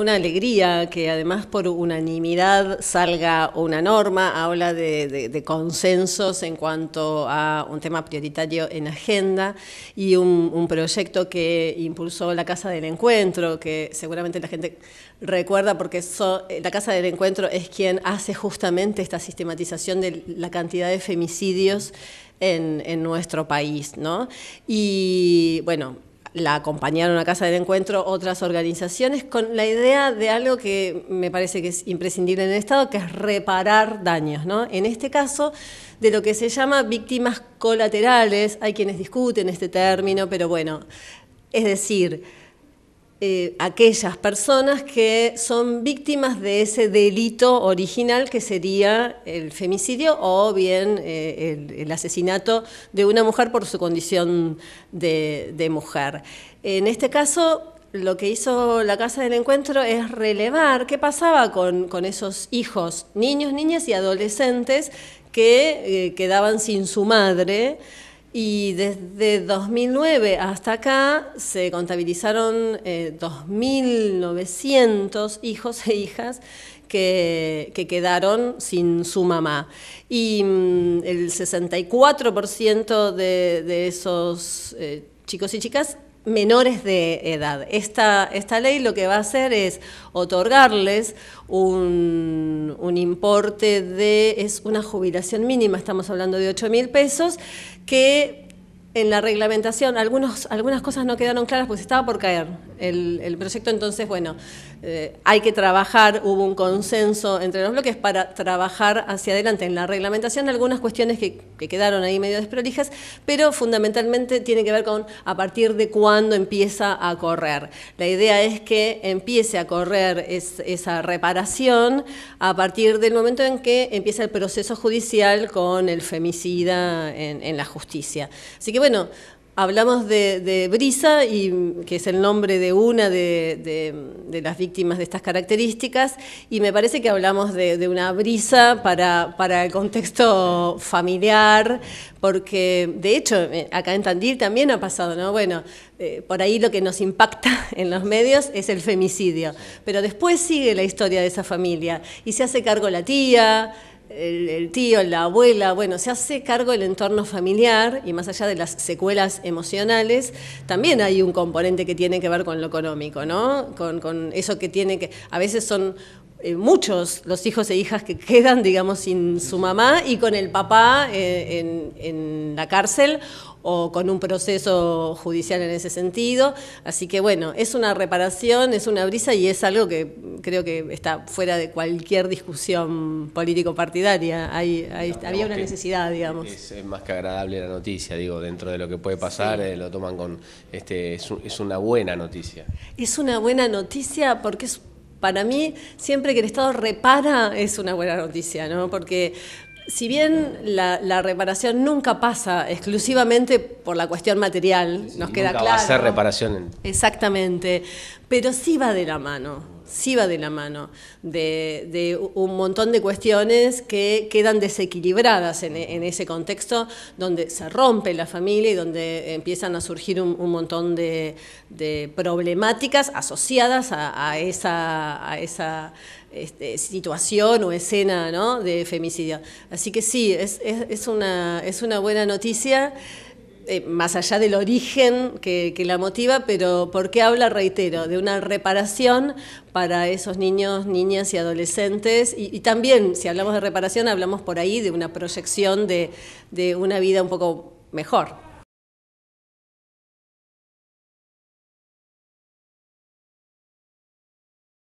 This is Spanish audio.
una alegría que además por unanimidad salga una norma, habla de, consensos en cuanto a un tema prioritario en agenda y un, proyecto que impulsó la Casa del Encuentro, que seguramente la gente recuerda porque eh, la Casa del Encuentro es quien hace justamente esta sistematización de la cantidad de femicidios en, en nuestro país, ¿no? Y bueno la acompañaron a Casa del Encuentro otras organizaciones con la idea de algo que me parece que es imprescindible en el Estado, que es reparar daños. ¿no? En este caso, de lo que se llama víctimas colaterales, hay quienes discuten este término, pero bueno, es decir, eh, aquellas personas que son víctimas de ese delito original que sería el femicidio o bien eh, el, asesinato de una mujer por su condición de, mujer. En este caso, lo que hizo la Casa del Encuentro es relevar qué pasaba con, esos hijos, niños, niñas y adolescentes que eh, quedaban sin su madre. Y desde 2009 hasta acá se contabilizaron 2.900 eh, hijos e hijas que, quedaron sin su mamá. Y mm, el 64% de, esos eh, chicos y chicas menores de edad. Esta, esta, ley lo que va a hacer es otorgarles un, un importe de, es una jubilación mínima, estamos hablando de 8 mil pesos, que en la reglamentación, algunos, algunas cosas no quedaron claras porque estaba por caer el, el proyecto, entonces, bueno, eh, hay que trabajar, hubo un consenso entre los bloques para trabajar hacia adelante. En la reglamentación, algunas cuestiones que, quedaron ahí medio desprolijas, pero fundamentalmente tiene que ver con a partir de cuándo empieza a correr. La idea es que empiece a correr esa reparación a partir del momento en que empieza el proceso judicial con el femicida en, en la justicia. Así que bueno, hablamos de, Brisa, y, que es el nombre de una de, las víctimas de estas características, y me parece que hablamos de, una brisa para, el contexto familiar, porque de hecho eh, acá en Tandil también ha pasado, ¿no? Bueno, eh, por ahí lo que nos impacta en los medios es el femicidio, pero después sigue la historia de esa familia y se hace cargo la tía el, tío, la abuela, bueno, se hace cargo del entorno familiar y más allá de las secuelas emocionales, también hay un componente que tiene que ver con lo económico, ¿no? Con, con eso que tiene que, a veces son eh, muchos los hijos e hijas que quedan, digamos, sin su mamá y con el papá eh, en, la cárcel o con un proceso judicial en ese sentido. Así que bueno, es una reparación, es una brisa y es algo que creo que está fuera de cualquier discusión político-partidaria. había una necesidad, digamos. Es, más que agradable la noticia, digo, dentro de lo que puede pasar, eh, lo toman con... Este, es, es una buena noticia. Es una buena noticia porque es para mí, siempre que el Estado repara es una buena noticia, ¿no? Porque si bien la, reparación nunca pasa exclusivamente por la cuestión material, nos queda nunca claro. Va a reparación. Exactamente, pero sí va de la mano sí de la mano de, un montón de cuestiones que quedan desequilibradas e, en, ese contexto donde se rompe la familia y donde empiezan a surgir un, montón de, problemáticas asociadas a, esa, este, situación o escena de femicidio. Así que sí, una, es una buena noticia. Eh, más allá del origen que, la motiva, pero qué habla, reitero, de una reparación para esos niños, niñas y adolescentes. Y, también, si hablamos de reparación, hablamos por ahí de una proyección de una vida un poco mejor.